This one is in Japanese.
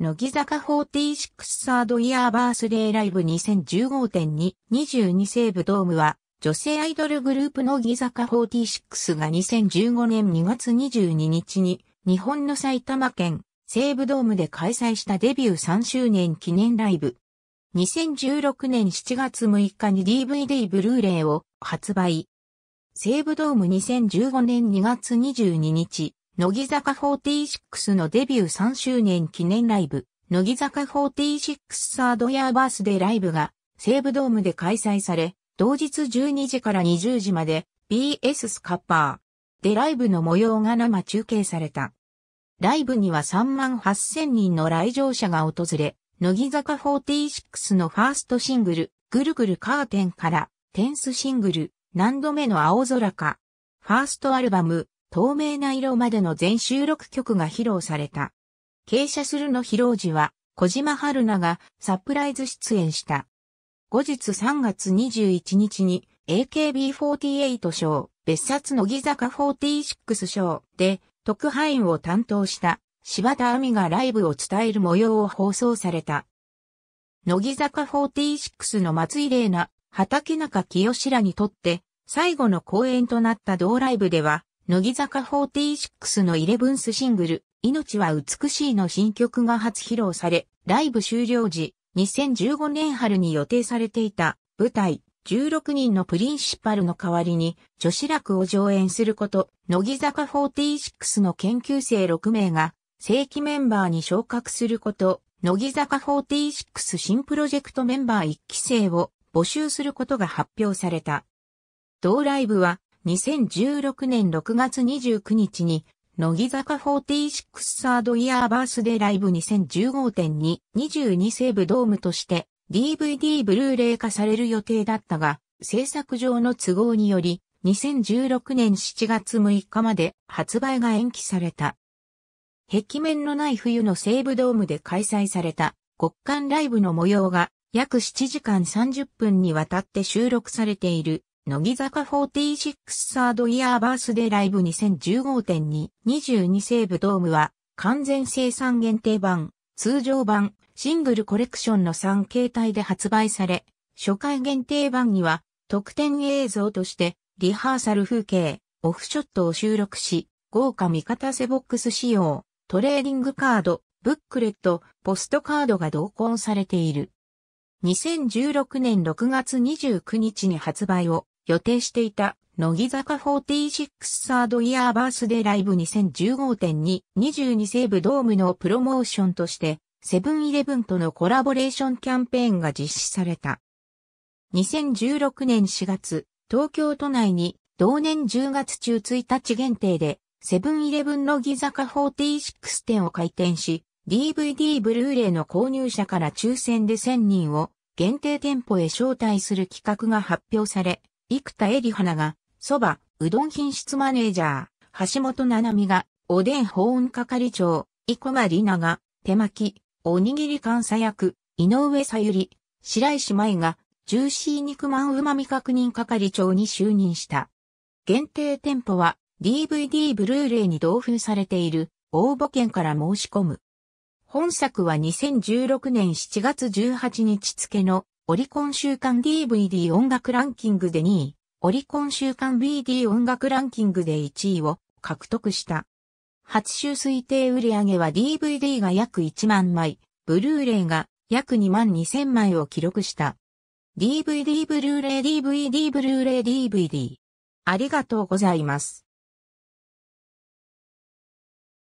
乃木坂46サードイヤーバースデーライブ2015.2 22西武ドームは、女性アイドルグループ乃木坂46が2015年2月22日に、日本の埼玉県西武ドームで開催したデビュー3周年記念ライブ。2016年7月6日に DVD ブルーレイを発売。西武ドーム2015年2月22日、乃木坂46のデビュー3周年記念ライブ、乃木坂46サードヤーバースデーライブが西武ドームで開催され、同日12時から20時まで BS スカッパーでライブの模様が生中継された。ライブには3万8000人の来場者が訪れ、乃木坂46のファーストシングル、ぐるぐるカーテンから、テンスシングル、何度目の青空か、ファーストアルバム、透明な色までの全収録曲が披露された。傾斜するの披露時は、小島春菜がサプライズ出演した。後日3月21日に AKB48 賞、別冊乃木坂46賞で特派員を担当した柴田亜美がライブを伝える模様を放送された。乃木坂46の松井玲奈、畑中清らにとって最後の公演となった同ライブでは乃木坂46のイレブンスシングル、命は美しいの新曲が初披露され、ライブ終了時、2015年春に予定されていた舞台、16人のプリンシパルの代わりに女子楽を上演すること、乃木坂46の研究生6名が正規メンバーに昇格すること、乃木坂46新プロジェクトメンバー1期生を募集することが発表された。同ライブは2016年6月29日に、乃木坂46サードイヤーバースデーライブ2015.2、2西部ドームとして DVD ブルーレイ化される予定だったが、制作上の都合により、2016年7月6日まで発売が延期された。壁面のない冬の西部ドームで開催された極寒ライブの模様が約7時間30分にわたって収録されている乃木坂46サードイヤーバースデーライブ2015.2 22西武ドームは完全生産限定版、通常版、シングルコレクションの3形態で発売され、初回限定版には特典映像としてリハーサル風景、オフショットを収録し、豪華味方セボックス仕様、トレーディングカード、ブックレット、ポストカードが同梱されている。2016年6月29日に発売を予定していた、乃木坂46サードイヤーバースデーライブ2015.2 2セ西部ドームのプロモーションとして、セブンイレブンとのコラボレーションキャンペーンが実施された。2016年4月、東京都内に同年10月中1日限定で、セブンイレブン乃木坂46店を開店し、DVD ブルーレイの購入者から抽選で1000人を限定店舗へ招待する企画が発表され、生田絵里花が、蕎麦、うどん品質マネージャー、橋本七海が、おでん保温係長、生駒里奈が、手巻き、おにぎり監査役、井上さゆり、白石舞が、ジューシー肉まんうまみ確認係長に就任した。限定店舗は、DVD ブルーレイに同封されている、応募券から申し込む。本作は2016年7月18日付のオリコン週間 DVD 音楽ランキングで2位、オリコン週間 BD 音楽ランキングで1位を獲得した。初週推定売上は DVD が約1万枚、ブルーレイが約2万2000枚を記録した。DVD ブルーレイ DVD ブルーレイ DVD。ありがとうございます。